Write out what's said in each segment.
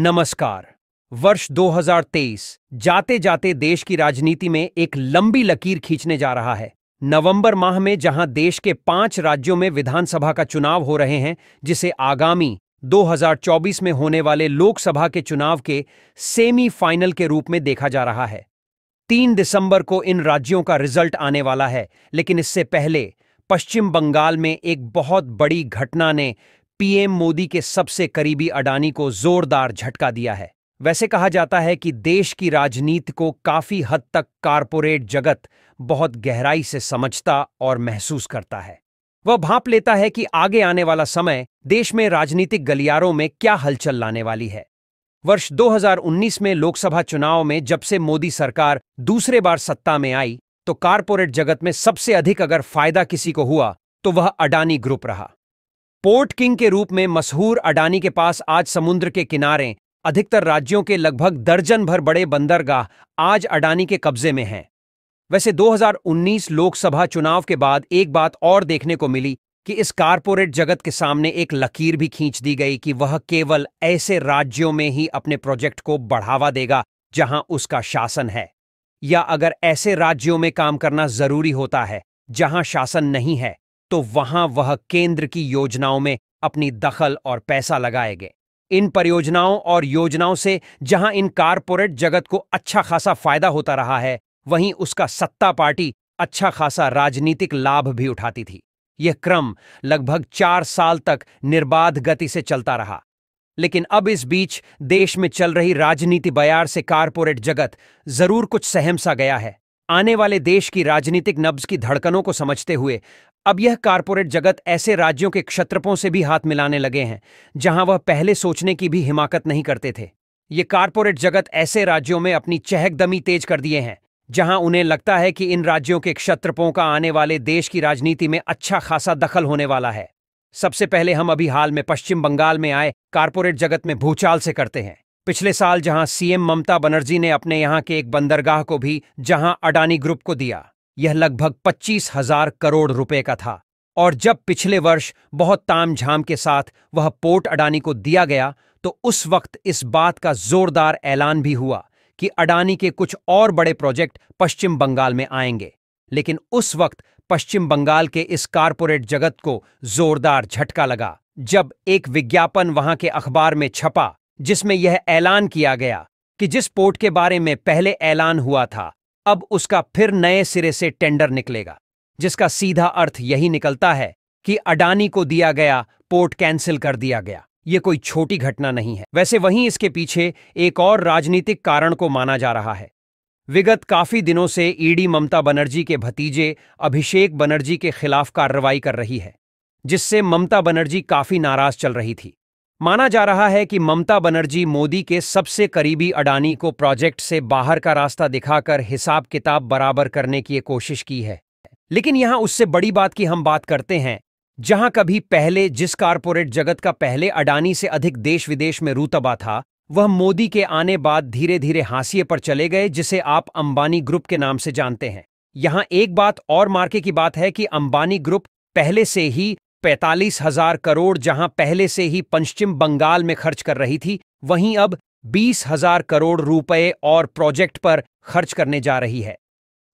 नमस्कार वर्ष 2023 जाते जाते देश की राजनीति में एक लंबी लकीर खींचने जा रहा है नवंबर माह में जहां देश के पांच राज्यों में विधानसभा का चुनाव हो रहे हैं जिसे आगामी 2024 में होने वाले लोकसभा के चुनाव के सेमीफाइनल के रूप में देखा जा रहा है तीन दिसंबर को इन राज्यों का रिजल्ट आने वाला है लेकिन इससे पहले पश्चिम बंगाल में एक बहुत बड़ी घटना ने पीएम मोदी के सबसे करीबी अडानी को जोरदार झटका दिया है वैसे कहा जाता है कि देश की राजनीति को काफी हद तक कारपोरेट जगत बहुत गहराई से समझता और महसूस करता है वह भाप लेता है कि आगे आने वाला समय देश में राजनीतिक गलियारों में क्या हलचल लाने वाली है वर्ष 2019 में लोकसभा चुनाव में जब से मोदी सरकार दूसरे बार सत्ता में आई तो कारपोरेट जगत में सबसे अधिक अगर फायदा किसी को हुआ तो वह अडानी ग्रुप रहा पोर्ट किंग के रूप में मशहूर अडानी के पास आज समुद्र के किनारे अधिकतर राज्यों के लगभग दर्जन भर बड़े बंदरगाह आज अडानी के कब्जे में हैं वैसे 2019 लोकसभा चुनाव के बाद एक बात और देखने को मिली कि इस कारपोरेट जगत के सामने एक लकीर भी खींच दी गई कि वह केवल ऐसे राज्यों में ही अपने प्रोजेक्ट को बढ़ावा देगा जहां उसका शासन है या अगर ऐसे राज्यों में काम करना जरूरी होता है जहां शासन नहीं है तो वहां वह केंद्र की योजनाओं में अपनी दखल और पैसा लगाए गए इन परियोजनाओं और योजनाओं से जहां इन कारपोरेट जगत को अच्छा खासा फायदा होता रहा है वहीं उसका सत्ता पार्टी अच्छा खासा राजनीतिक लाभ भी उठाती थी यह क्रम लगभग चार साल तक निर्बाध गति से चलता रहा लेकिन अब इस बीच देश में चल रही राजनीति बयार से कारपोरेट जगत जरूर कुछ सहम सा गया है आने वाले देश की राजनीतिक नब्ज की धड़कनों को समझते हुए अब यह कारपोरेट जगत ऐसे राज्यों के क्षत्रपों से भी हाथ मिलाने लगे हैं जहां वह पहले सोचने की भी हिमाकत नहीं करते थे ये कारपोरेट जगत ऐसे राज्यों में अपनी चहकदमी तेज कर दिए हैं जहां उन्हें लगता है कि इन राज्यों के क्षत्रपों का आने वाले देश की राजनीति में अच्छा खासा दखल होने वाला है सबसे पहले हम अभी हाल में पश्चिम बंगाल में आए कारपोरेट जगत में भूचाल से करते हैं पिछले साल जहां सीएम ममता बनर्जी ने अपने यहां के एक बंदरगाह को भी जहां अडानी ग्रुप को दिया यह लगभग पच्चीस हजार करोड़ रुपए का था और जब पिछले वर्ष बहुत तामझाम के साथ वह पोर्ट अडानी को दिया गया तो उस वक्त इस बात का जोरदार ऐलान भी हुआ कि अडानी के कुछ और बड़े प्रोजेक्ट पश्चिम बंगाल में आएंगे लेकिन उस वक्त पश्चिम बंगाल के इस कारपोरेट जगत को जोरदार झटका लगा जब एक विज्ञापन वहां के अखबार में छपा जिसमें यह ऐलान किया गया कि जिस पोर्ट के बारे में पहले ऐलान हुआ था अब उसका फिर नए सिरे से टेंडर निकलेगा जिसका सीधा अर्थ यही निकलता है कि अडानी को दिया गया पोर्ट कैंसिल कर दिया गया ये कोई छोटी घटना नहीं है वैसे वहीं इसके पीछे एक और राजनीतिक कारण को माना जा रहा है विगत काफी दिनों से ईडी ममता बनर्जी के भतीजे अभिषेक बनर्जी के खिलाफ कार्रवाई कर रही है जिससे ममता बनर्जी काफी नाराज चल रही थी माना जा रहा है कि ममता बनर्जी मोदी के सबसे करीबी अडानी को प्रोजेक्ट से बाहर का रास्ता दिखाकर हिसाब किताब बराबर करने की कोशिश की है लेकिन यहां उससे बड़ी बात की हम बात करते हैं जहां कभी पहले जिस कारपोरेट जगत का पहले अडानी से अधिक देश विदेश में रूतबा था वह मोदी के आने बाद धीरे धीरे हाशिए पर चले गए जिसे आप अंबानी ग्रुप के नाम से जानते हैं यहां एक बात और मार्के की बात है कि अंबानी ग्रुप पहले से ही पैंतालीस हजार करोड़ जहां पहले से ही पश्चिम बंगाल में खर्च कर रही थी वहीं अब बीस हजार करोड़ रुपए और प्रोजेक्ट पर खर्च करने जा रही है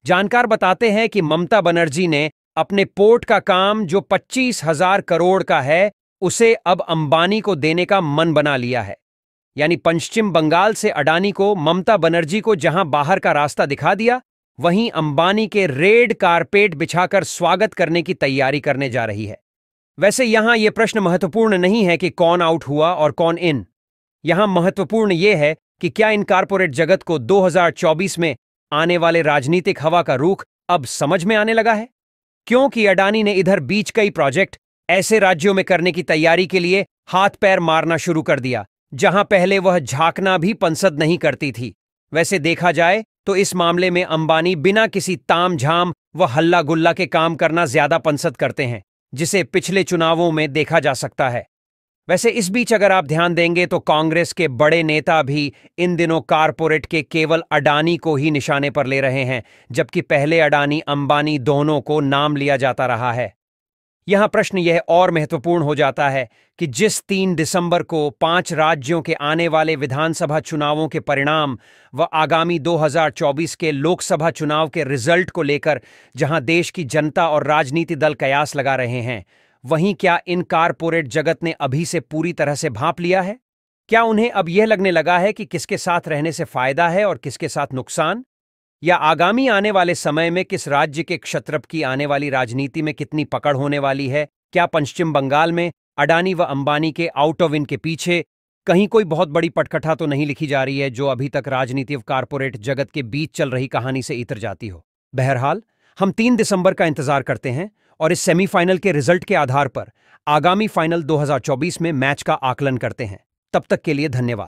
जानकार बताते हैं कि ममता बनर्जी ने अपने पोर्ट का काम जो पच्चीस हजार करोड़ का है उसे अब अंबानी को देने का मन बना लिया है यानी पश्चिम बंगाल से अडानी को ममता बनर्जी को जहां बाहर का रास्ता दिखा दिया वहीं अंबानी के रेड कारपेट बिछाकर स्वागत करने की तैयारी करने जा रही है वैसे यहां यह प्रश्न महत्वपूर्ण नहीं है कि कौन आउट हुआ और कौन इन यहां महत्वपूर्ण यह है कि क्या इन कारपोरेट जगत को 2024 में आने वाले राजनीतिक हवा का रूख अब समझ में आने लगा है क्योंकि अडानी ने इधर बीच कई प्रोजेक्ट ऐसे राज्यों में करने की तैयारी के लिए हाथ पैर मारना शुरू कर दिया जहां पहले वह झांकना भी पंसद नहीं करती थी वैसे देखा जाए तो इस मामले में अंबानी बिना किसी ताम झाम व हल्ला गुल्ला के काम करना ज्यादा पंसद करते हैं जिसे पिछले चुनावों में देखा जा सकता है वैसे इस बीच अगर आप ध्यान देंगे तो कांग्रेस के बड़े नेता भी इन दिनों कारपोरेट के केवल अडानी को ही निशाने पर ले रहे हैं जबकि पहले अडानी अंबानी दोनों को नाम लिया जाता रहा है यहां प्रश्न यह और महत्वपूर्ण हो जाता है कि जिस 3 दिसंबर को पांच राज्यों के आने वाले विधानसभा चुनावों के परिणाम व आगामी 2024 के लोकसभा चुनाव के रिजल्ट को लेकर जहां देश की जनता और राजनीति दल कयास लगा रहे हैं वहीं क्या इन कारपोरेट जगत ने अभी से पूरी तरह से भाप लिया है क्या उन्हें अब यह लगने लगा है कि किसके साथ रहने से फायदा है और किसके साथ नुकसान या आगामी आने वाले समय में किस राज्य के क्षत्रप की आने वाली राजनीति में कितनी पकड़ होने वाली है क्या पश्चिम बंगाल में अडानी व अंबानी के आउट ऑफ इन के पीछे कहीं कोई बहुत बड़ी पटकथा तो नहीं लिखी जा रही है जो अभी तक राजनीति व कारपोरेट जगत के बीच चल रही कहानी से इतर जाती हो बहरहाल हम तीन दिसंबर का इंतजार करते हैं और इस सेमीफाइनल के रिजल्ट के आधार पर आगामी फाइनल 2024 में मैच का आकलन करते हैं तब तक के लिए धन्यवाद